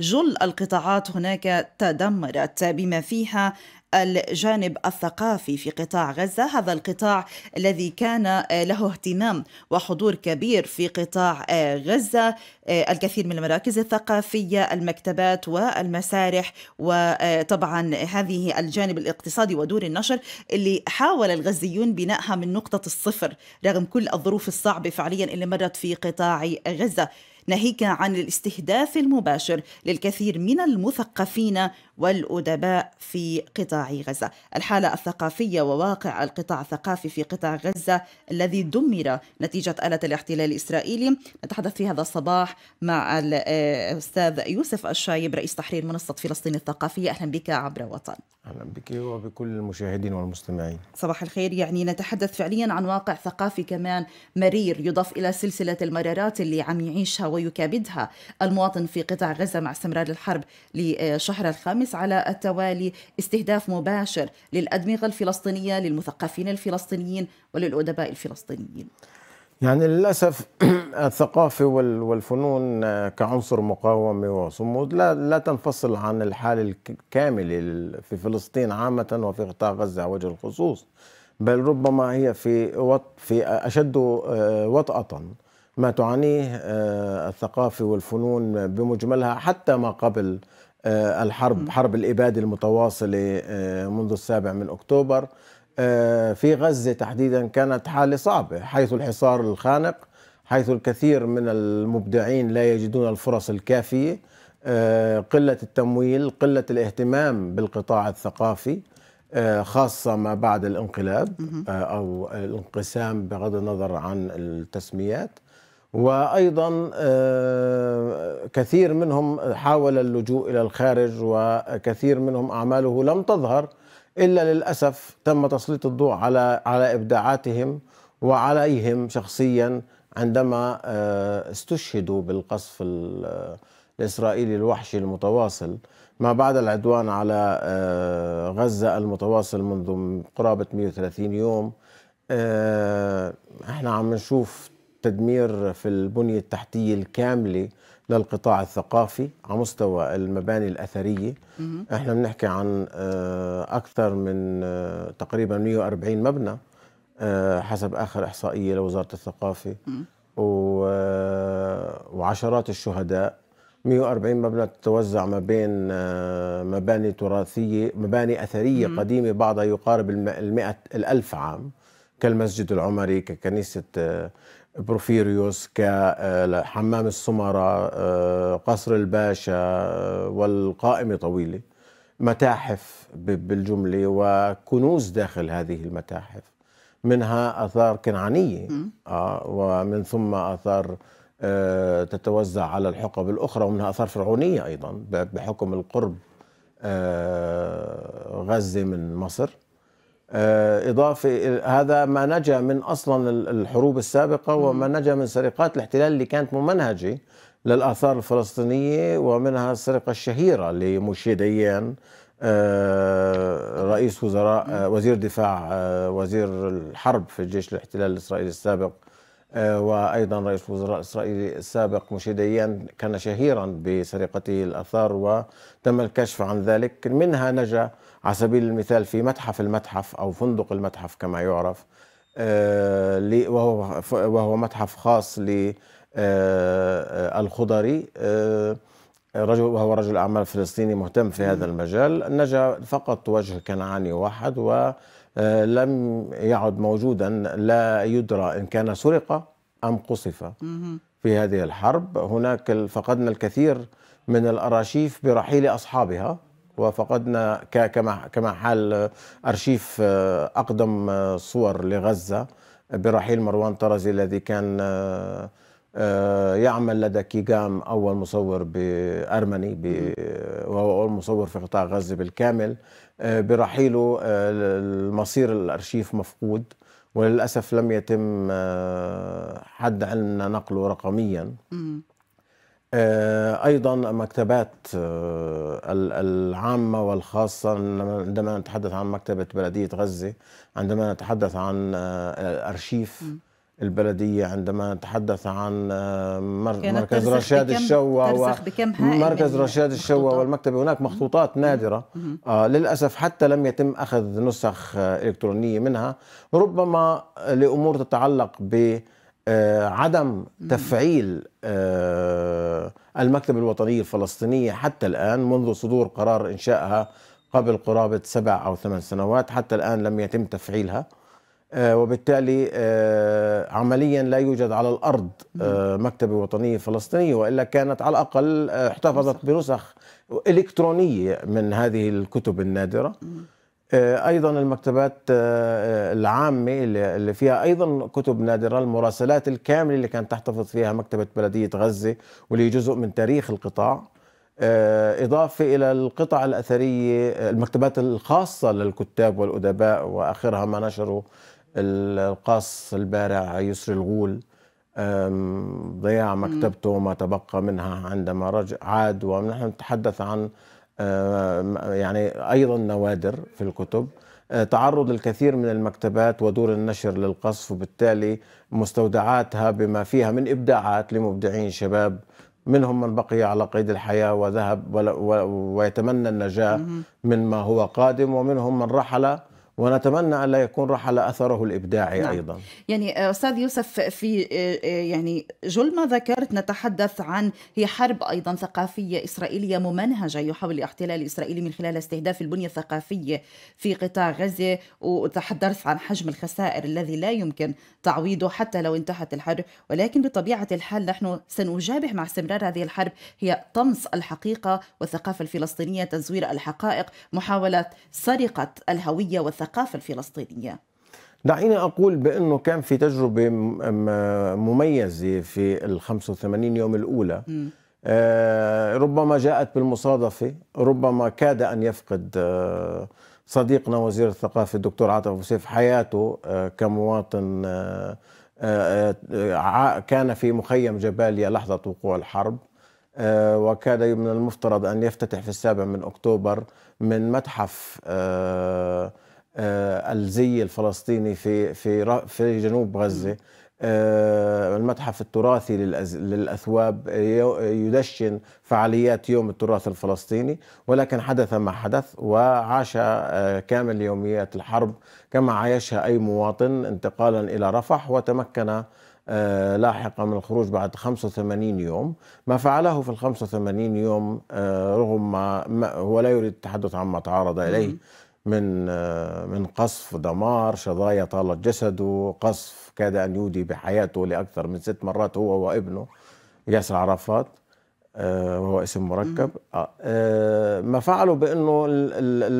جل القطاعات هناك تدمرت بما فيها الجانب الثقافي في قطاع غزة هذا القطاع الذي كان آه، له اهتمام وحضور كبير في قطاع آه، غزة آه، الكثير من المراكز الثقافية المكتبات والمسارح وطبعا هذه الجانب الاقتصادي ودور النشر اللي حاول الغزيون بنائها من نقطة الصفر رغم كل الظروف الصعبة فعليا اللي مرت في قطاع غزة ناهيك عن الاستهداف المباشر للكثير من المثقفين والأدباء في قطاع غزة الحالة الثقافية وواقع القطاع الثقافي في قطاع غزة الذي دمر نتيجة آلة الاحتلال الإسرائيلي نتحدث في هذا الصباح مع الأستاذ آه، يوسف الشايب رئيس تحرير منصة فلسطين الثقافية أهلا بك عبر وطن أهلا بك وبكل المشاهدين والمستمعين صباح الخير يعني نتحدث فعليا عن واقع ثقافي كمان مرير يضاف إلى سلسلة المرارات اللي عم يعيشها ويكابدها المواطن في قطاع غزة مع استمرار الحرب لشهر الخامس على التوالي استهداف مباشر للأدمغة الفلسطينية للمثقفين الفلسطينيين وللأدباء الفلسطينيين يعني للأسف الثقافة والفنون كعنصر مقاومة وصمود لا, لا تنفصل عن الحالة الكاملة في فلسطين عامة وفي قطاع غزة على وجه الخصوص بل ربما هي في في أشد آه، وطأة ما تعانيه آه، الثقافة والفنون بمجملها حتى ما قبل آه، الحرب حرب الإبادة المتواصلة آه، منذ السابع من أكتوبر في غزة تحديدا كانت حالة صعبة حيث الحصار الخانق حيث الكثير من المبدعين لا يجدون الفرص الكافية قلة التمويل قلة الاهتمام بالقطاع الثقافي خاصة ما بعد الانقلاب أو الانقسام بغض النظر عن التسميات وايضا آه، كثير منهم حاول اللجوء الى الخارج وكثير منهم اعماله لم تظهر الا للاسف تم تسليط الضوء على على ابداعاتهم وعليهم شخصيا عندما آه، استشهدوا بالقصف الاسرائيلي الوحشي المتواصل ما بعد العدوان على آه، غزه المتواصل منذ قرابه 130 يوم احنا عم نشوف تدمير في البنية التحتية الكاملة للقطاع الثقافي على مستوى المباني الأثرية مم. احنا بنحكي عن آه، أكثر من آه، تقريبا 140 مبنى آه، حسب آخر إحصائية لوزارة الثقافة و... وعشرات الشهداء 140 مبنى تتوزع ما بين مباني تراثية مباني أثرية مم. قديمة بعضها يقارب المئة الألف عام كالمسجد العمري ككنيسة بروفيريوس كحمام آه، السمراء آه، قصر الباشا آه، والقائمة طويلة متاحف بالجملة وكنوز داخل هذه المتاحف منها آثار كنعانية آه ومن ثم آثار تتوزع على الحقب الأخرى ومنها آثار فرعونية أيضا بحكم القرب غزة من مصر آه، إضافة هذا ما نجا من أصلا الحروب السابقة وما نجا من سرقات الاحتلال اللي كانت ممنهجة للآثار الفلسطينية ومنها السرقة الشهيرة ديان آه، رئيس وزراء آه، وزير دفاع وزير الحرب في جيش الاحتلال الإسرائيلي السابق آه، وأيضا رئيس وزراء الاسرائيلي السابق مشيديا كان شهيرا بسرقته الآثار وتم الكشف عن ذلك منها نجا على سبيل المثال في متحف المتحف أو فندق المتحف كما يعرف آه، وهو وهو متحف خاص للخضري آه، رجل وهو رجل أعمال فلسطيني مهتم في هذا المجال نجا فقط وجه كنعاني واحد و آه، لم يعد موجودا لا يدرى إن كان سرق أم قصف في هذه الحرب هناك فقدنا الكثير من الأراشيف برحيل أصحابها وفقدنا كما كما حال أرشيف آه، أقدم آه، صور لغزة برحيل مروان طرزي الذي كان آه، يعمل لدى كيغام أول مصور بأرمني وهو أول مصور في قطاع غزة بالكامل آه، برحيله آه، المصير الأرشيف مفقود وللأسف لم يتم حد عنا نقله رقميا أيضا مكتبات العامة والخاصة عندما نتحدث عن مكتبة بلدية غزة عندما نتحدث عن الأرشيف م. البلدية عندما نتحدث عن آه، مركز يعني رشاد الشوى مركز رشاد الشوى والمكتبة هناك مخطوطات نادرة آه للأسف حتى لم يتم أخذ نسخ آه، إلكترونية منها ربما لأمور تتعلق ب آه، عدم تفعيل المكتبة الوطنية الفلسطينية حتى الآن منذ صدور قرار إنشائها قبل قرابة سبع أو ثمان سنوات حتى الآن لم يتم تفعيلها آه، وبالتالي آه، عمليا لا يوجد على الارض آه، نعم. مكتبه وطنيه فلسطينيه والا كانت على الاقل احتفظت نعم. بنسخ الكترونيه من هذه الكتب النادره نعم. ايضا المكتبات العامه اللي فيها ايضا كتب نادره المراسلات الكامله اللي كانت تحتفظ فيها مكتبه بلديه غزه واللي جزء من تاريخ القطاع إضافة إلى القطع الأثرية المكتبات الخاصة للكتاب والأدباء وآخرها ما نشره القاص البارع يسري الغول ضياع مكتبته وما تبقى منها عندما رجع عاد ونحن نتحدث عن آه، يعني أيضا نوادر في الكتب آه، تعرض الكثير من المكتبات ودور النشر للقصف وبالتالي مستودعاتها بما فيها من إبداعات لمبدعين شباب منهم من بقي على قيد الحياة وذهب ويتمنى النجاة من ما هو قادم ومنهم من رحل ونتمنى أن لا يكون رحل أثره الإبداعي نعم. أيضا يعني آه، أستاذ يوسف في آه، آه، يعني جل ما ذكرت نتحدث عن هي حرب أيضا ثقافية إسرائيلية ممنهجة يحاول الاحتلال الإسرائيلي من خلال استهداف البنية الثقافية في قطاع غزة وتحدثت عن حجم الخسائر الذي لا يمكن تعويضه حتى لو انتهت الحرب ولكن بطبيعة الحال نحن سنجابه مع استمرار هذه الحرب هي طمس الحقيقة والثقافة الفلسطينية تزوير الحقائق محاولة سرقة الهوية والثقافة الثقافة الفلسطينية دعيني أقول بأنه كان في تجربة مميزة في ال 85 يوم الأولى آه ربما جاءت بالمصادفة ربما كاد أن يفقد آه صديقنا وزير الثقافة الدكتور عاطف أبو سيف حياته آه كمواطن آه، آه، آه، كان في مخيم جباليا لحظة وقوع الحرب وكاد من المفترض أن يفتتح في السابع من أكتوبر من متحف آه، الزي الفلسطيني في في في جنوب غزه آه، المتحف التراثي للأثواب يدشن فعاليات يوم التراث الفلسطيني ولكن حدث ما حدث وعاش آه، كامل يوميات الحرب كما عايشها أي مواطن انتقالا إلى رفح وتمكن لاحقا من الخروج بعد 85 يوم ما فعله في ال 85 يوم رغم ما هو لا يريد التحدث عما تعرض إليه من من قصف دمار شظايا طالت جسده قصف كاد أن يودي بحياته لأكثر من ست مرات هو وابنه ياسر عرفات آه، وهو اسم مركب آه، ما فعله بأنه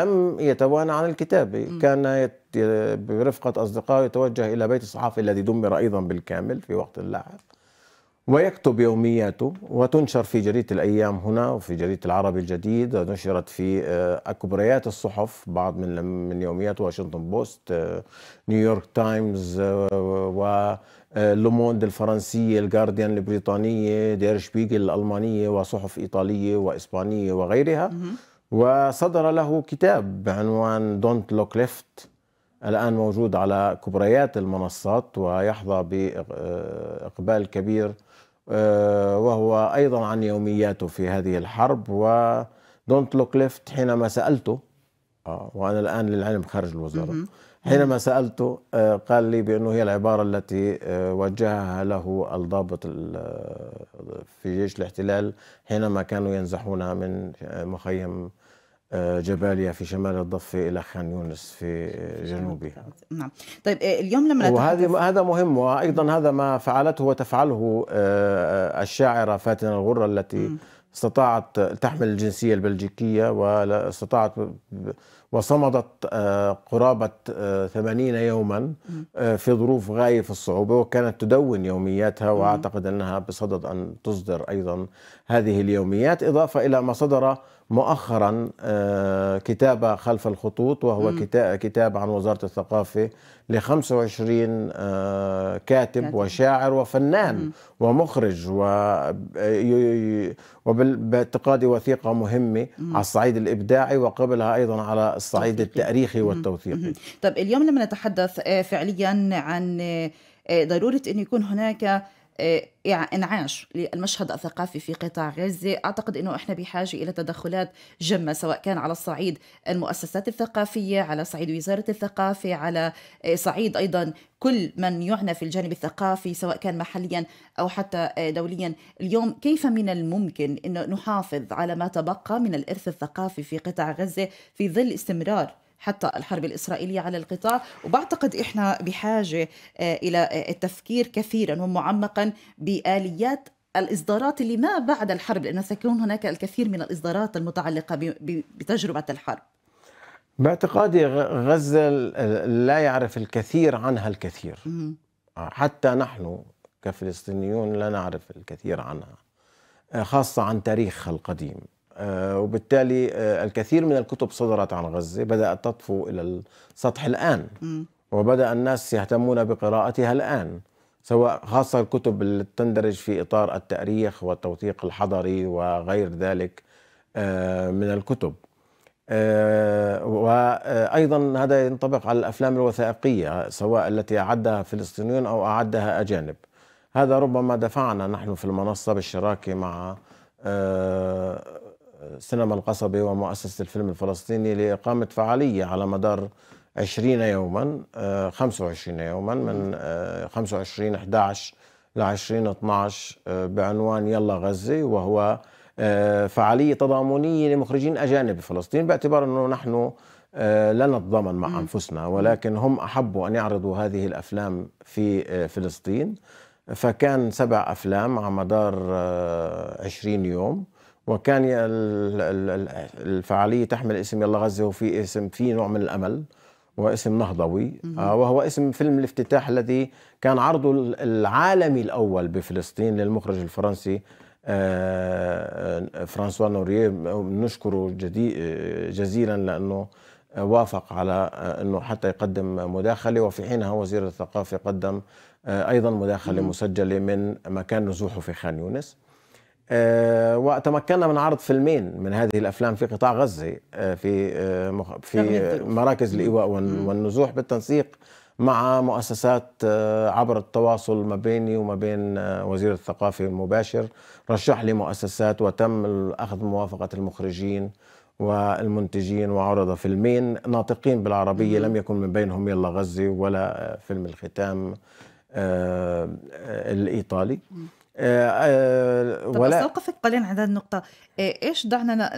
لم يتوانى عن الكتابة كان برفقة أصدقائه يتوجه إلى بيت الصحافي الذي دمر أيضا بالكامل في وقت لاحق ويكتب يومياته وتنشر في جريدة الأيام هنا وفي جريدة العربي الجديد ونشرت في آه، أكبريات الصحف بعض من من يوميات واشنطن بوست آه، نيويورك تايمز آه، و لوموند الفرنسية الجارديان البريطانية دير شبيجل الألمانية وصحف إيطالية وإسبانية وغيرها وصدر له كتاب بعنوان دونت لوك ليفت الآن موجود على كبريات المنصات ويحظى بإقبال كبير آه، وهو أيضا عن يومياته في هذه الحرب ودونت لوك ليفت حينما سألته آه، وأنا الآن للعلم خارج الوزارة حينما سألته آه، قال لي بأنه هي العبارة التي وجهها له الضابط في جيش الاحتلال حينما كانوا ينزحون من مخيم آه، جباليا في شمال الضفة إلى خان يونس في آه، جنوبها نعم طيب آه، اليوم لما وهذه هذا مهم وأيضا هذا ما فعلته وتفعله الشاعرة فاتنة الغرة التي م. استطاعت تحمل الجنسية البلجيكية واستطاعت وصمدت قرابة 80 يوما في ظروف غاية في الصعوبة وكانت تدون يومياتها وأعتقد أنها بصدد أن تصدر أيضا هذه اليوميات إضافة إلى ما صدر مؤخرا آه، كتابة خلف الخطوط وهو كتاب عن وزارة الثقافة ل 25 آه، كاتب, وشاعر وفنان م. ومخرج وباعتقادي آه، وثيقة مهمة على الصعيد الإبداعي وقبلها أيضا على الصعيد التاريخي والتوثيقي طب اليوم لما نتحدث فعليا عن ضرورة أن يكون هناك يعني انعاش للمشهد الثقافي في قطاع غزه، اعتقد انه احنا بحاجه الى تدخلات جمه سواء كان على الصعيد المؤسسات الثقافيه، على صعيد وزاره الثقافه، على آه، صعيد ايضا كل من يعنى في الجانب الثقافي سواء كان محليا او حتى آه، دوليا، اليوم كيف من الممكن انه نحافظ على ما تبقى من الارث الثقافي في قطاع غزه في ظل استمرار حتى الحرب الإسرائيلية على القطاع وبعتقد إحنا بحاجة آه، إلى آه، التفكير كثيرا ومعمقا بآليات الاصدارات اللي ما بعد الحرب لانه سيكون هناك الكثير من الاصدارات المتعلقه بتجربه الحرب باعتقادي غزه لا يعرف الكثير عنها الكثير آه، حتى نحن كفلسطينيون لا نعرف الكثير عنها خاصه عن تاريخها القديم آه، وبالتالي آه، الكثير من الكتب صدرت عن غزة بدأت تطفو إلى السطح الآن وبدأ الناس يهتمون بقراءتها الآن سواء خاصة الكتب اللي تندرج في إطار التأريخ والتوثيق الحضري وغير ذلك آه، من الكتب وأيضا هذا ينطبق على الأفلام الوثائقية سواء التي أعدها فلسطينيون أو أعدها أجانب هذا ربما دفعنا نحن في المنصة بالشراكة مع سينما القصبي ومؤسسة الفيلم الفلسطيني لإقامة فعالية على مدار 20 يوما 25 آه، يوما من 25 11 ل 20 12 بعنوان يلا غزة وهو آه، فعالية تضامنية لمخرجين أجانب بفلسطين باعتبار أنه نحن آه، لا نتضامن مع أنفسنا ولكن هم أحبوا أن يعرضوا هذه الأفلام في فلسطين فكان سبع أفلام على مدار 20 يوم وكان الفعاليه تحمل اسم يلا غزه وفي اسم في نوع من الامل واسم نهضوي آه، وهو اسم فيلم الافتتاح الذي كان عرضه العالمي الاول بفلسطين للمخرج الفرنسي آه، آه، فرانسوا نوريه نشكره جزيلا لانه وافق على انه حتى يقدم مداخله وفي حينها وزير الثقافه قدم ايضا مداخله مسجله من مكان نزوحه في خان يونس آه، وتمكنا من عرض فيلمين من هذه الافلام في قطاع غزه آه، في آه، في مراكز الايواء والنزوح بالتنسيق مع مؤسسات عبر التواصل ما بيني وما بين وزير الثقافه المباشر رشح لي مؤسسات وتم اخذ موافقه المخرجين والمنتجين وعرض فيلمين ناطقين بالعربيه لم يكن من بينهم يلا غزه ولا فيلم الختام الايطالي آه، آه، ولا استوقفك قليلا عند هذه النقطة إيه، إيش دعنا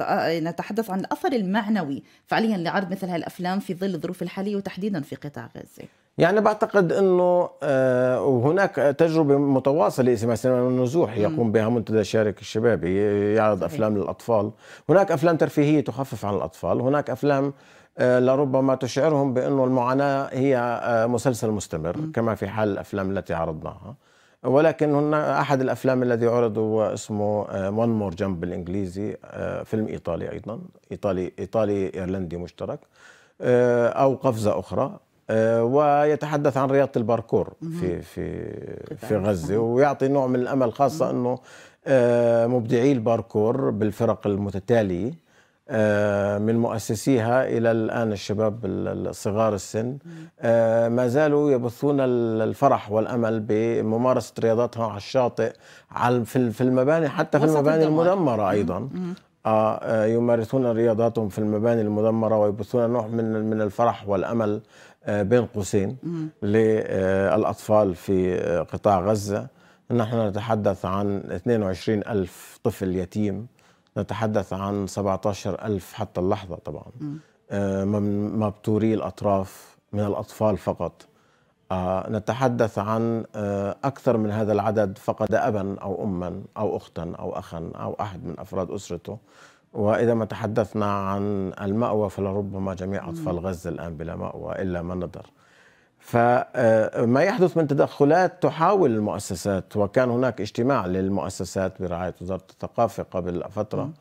آه، نتحدث عن الأثر المعنوي فعليا لعرض مثل هالأفلام في ظل الظروف الحالية وتحديدا في قطاع غزة يعني بعتقد انه وهناك تجربه متواصله اسمها سينما النزوح يقوم بها منتدى شارك الشبابي يعرض افلام للاطفال، هناك افلام ترفيهيه تخفف عن الاطفال، هناك افلام لربما تشعرهم بانه المعاناه هي مسلسل مستمر كما في حال الافلام التي عرضناها. ولكن هنا احد الافلام الذي عرض هو اسمه وان مور جمب بالانجليزي آه, فيلم ايطالي ايضا ايطالي ايطالي ايرلندي مشترك آه, او قفزه اخرى آه, ويتحدث عن رياضه الباركور في في في غزه ويعطي نوع من الامل خاصه انه مبدعي الباركور بالفرق المتتاليه آه، من مؤسسيها إلى الآن الشباب الصغار السن آه، ما زالوا يبثون الفرح والأمل بممارسة رياضاتهم على الشاطئ في المباني حتى في المباني المدمرة أيضا آه، يمارسون رياضاتهم في المباني المدمرة ويبثون نوع من من الفرح والأمل بين قوسين للأطفال في قطاع غزة نحن نتحدث عن 22 ألف طفل يتيم نتحدث عن 17 ألف حتى اللحظة طبعا آه، مبتوري الأطراف من الأطفال فقط آه، نتحدث عن آه، أكثر من هذا العدد فقد أبا أو أما أو أختا أو أخا أو أحد من أفراد أسرته وإذا ما تحدثنا عن المأوى فلربما جميع أطفال غزة الآن بلا مأوى إلا من ندر فما آه، يحدث من تدخلات تحاول المؤسسات وكان هناك اجتماع للمؤسسات برعاية وزارة الثقافة قبل فترة م.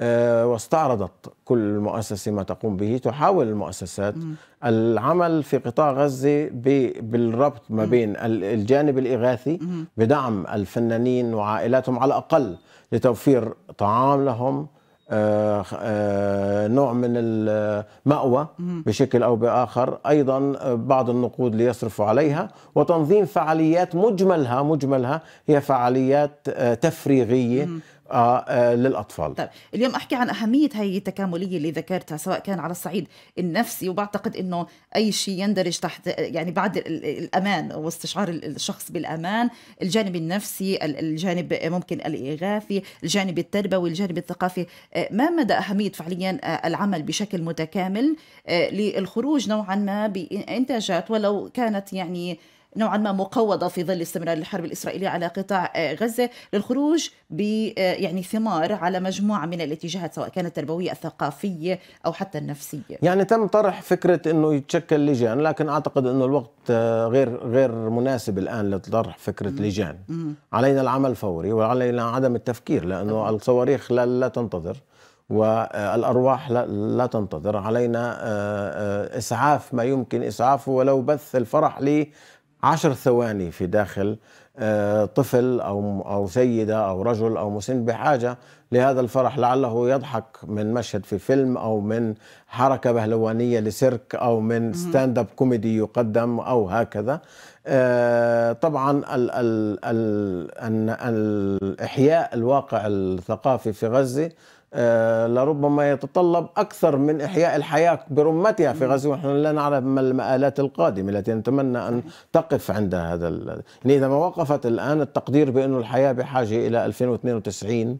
آه، واستعرضت كل مؤسسة ما تقوم به تحاول المؤسسات م. العمل في قطاع غزة بالربط ما بين الجانب الإغاثي م. بدعم الفنانين وعائلاتهم على الأقل لتوفير طعام لهم آه، آه، نوع من المأوى بشكل أو بآخر أيضا بعض النقود ليصرفوا عليها وتنظيم فعاليات مجملها مجملها هي فعاليات آه، تفريغية آه، آه، للاطفال طيب اليوم احكي عن اهميه هي التكامليه اللي ذكرتها سواء كان على الصعيد النفسي وبعتقد انه اي شيء يندرج تحت يعني بعد الامان واستشعار الشخص بالامان الجانب النفسي الجانب ممكن الاغاثي الجانب التربوي الجانب الثقافي آه، ما مدى اهميه فعليا العمل بشكل متكامل للخروج نوعا ما بانتاجات ولو كانت يعني نوعا ما مقوضه في ظل استمرار الحرب الاسرائيليه على قطاع آه، غزه للخروج ب آه، يعني ثمار على مجموعه من الاتجاهات سواء كانت التربويه الثقافيه او حتى النفسيه. يعني تم طرح فكره انه يتشكل لجان لكن اعتقد انه الوقت آه، غير غير مناسب الان لطرح فكره لجان. م. علينا العمل فوري وعلينا عدم التفكير لانه الصواريخ لا, لا تنتظر. والارواح لا, لا تنتظر علينا اسعاف ما يمكن اسعافه ولو بث الفرح عشر ثواني في داخل آه، طفل أو أو سيدة أو رجل أو مسن بحاجة لهذا الفرح لعله يضحك من مشهد في فيلم أو من حركة بهلوانية لسيرك أو من ستاند اب كوميدي يقدم أو هكذا آه، طبعا ال ال ال ال الإحياء الواقع الثقافي في غزة آه، لربما يتطلب أكثر من إحياء الحياة برمتها في غزة ونحن لا نعرف ما المآلات القادمة التي نتمنى أن تقف عند هذا يعني إذا ما وقفت الآن التقدير بأن الحياة بحاجة إلى 2092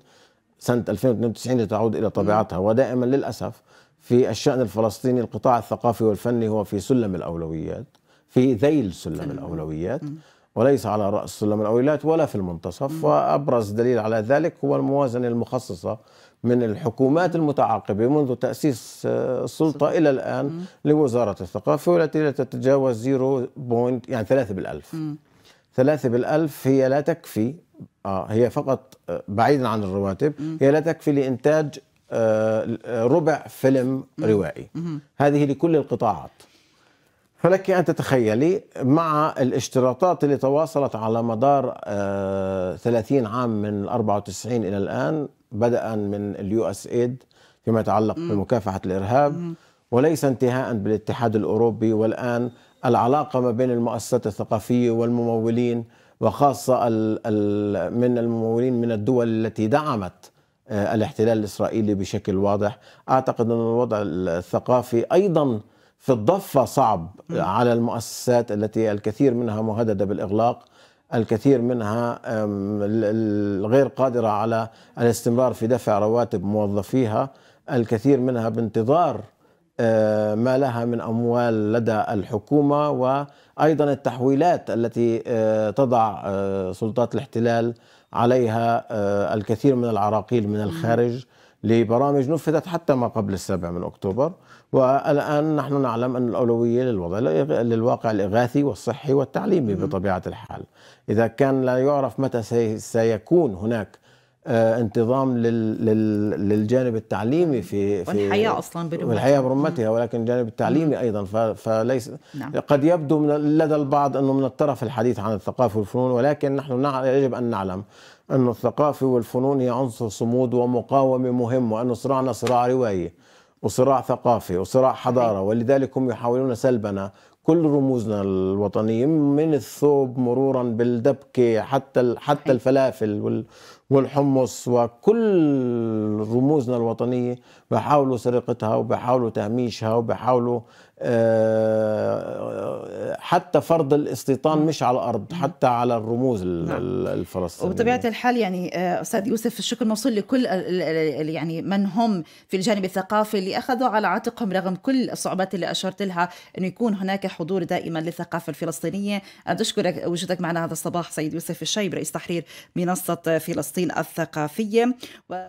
سنة 2092 لتعود إلى طبيعتها ودائما للأسف في الشأن الفلسطيني القطاع الثقافي والفني هو في سلم الأولويات في ذيل سلم الأولويات وليس على رأس سلم الأولويات ولا في المنتصف وأبرز دليل على ذلك هو الموازنة المخصصة من الحكومات المتعاقبة منذ تأسيس آه، السلطة إلى الآن لوزارة الثقافة والتي لا تتجاوز زيرو بوينت يعني ثلاثة بالألف مم. ثلاثة بالألف هي لا تكفي آه هي فقط آه، بعيدا عن الرواتب هي لا تكفي لإنتاج آه، ربع فيلم روائي هذه لكل القطاعات فلك أن تتخيلي مع الاشتراطات اللي تواصلت على مدار 30 عام من 94 إلى الآن بدءا من اليو اس ايد فيما يتعلق بمكافحه الارهاب وليس انتهاء بالاتحاد الاوروبي والان العلاقه ما بين المؤسسات الثقافيه والممولين وخاصه من الممولين من الدول التي دعمت آه، الاحتلال الاسرائيلي بشكل واضح اعتقد ان الوضع الثقافي ايضا في الضفه صعب على المؤسسات التي الكثير منها مهدده بالاغلاق الكثير منها غير قادرة على الاستمرار في دفع رواتب موظفيها الكثير منها بانتظار أه، ما لها من أموال لدى الحكومة وأيضا التحويلات التي أه، تضع أه، سلطات الاحتلال عليها الكثير من العراقيل من الخارج لبرامج نفذت حتى ما قبل السابع من أكتوبر والآن نحن نعلم أن الأولوية للوضع للواقع الإغاثي والصحي والتعليمي بطبيعة الحال إذا كان لا يعرف متى سيكون هناك آه، انتظام للجانب التعليمي في في والحياه اصلا برمتها والحياه برمتها ولكن الجانب التعليمي ايضا فليس نعم. قد يبدو من لدى البعض انه من الطرف الحديث عن الثقافه والفنون ولكن نحن يجب ان نعلم أن الثقافه والفنون هي عنصر صمود ومقاومه مهم وان صراعنا صراع روايه وصراع ثقافي وصراع حضارة ولذلك هم يحاولون سلبنا كل رموزنا الوطنية من الثوب مرورا بالدبكة حتى حتى الفلافل والحمص وكل رموزنا الوطنية بحاولوا سرقتها وبحاولوا تهميشها وبحاولوا آه، حتى فرض الاستيطان مش على الأرض حتى على الرموز نعم. الفلسطينية وبطبيعة الحال يعني آه، أستاذ يوسف الشكر موصول لكل يعني من هم في الجانب الثقافي اللي أخذوا على عاتقهم رغم كل الصعوبات اللي أشرت لها أنه يكون هناك حضور دائما للثقافة الفلسطينية أشكرك وجودك معنا هذا الصباح سيد يوسف الشيب رئيس تحرير منصة فلسطين فلسطين الثقافية و...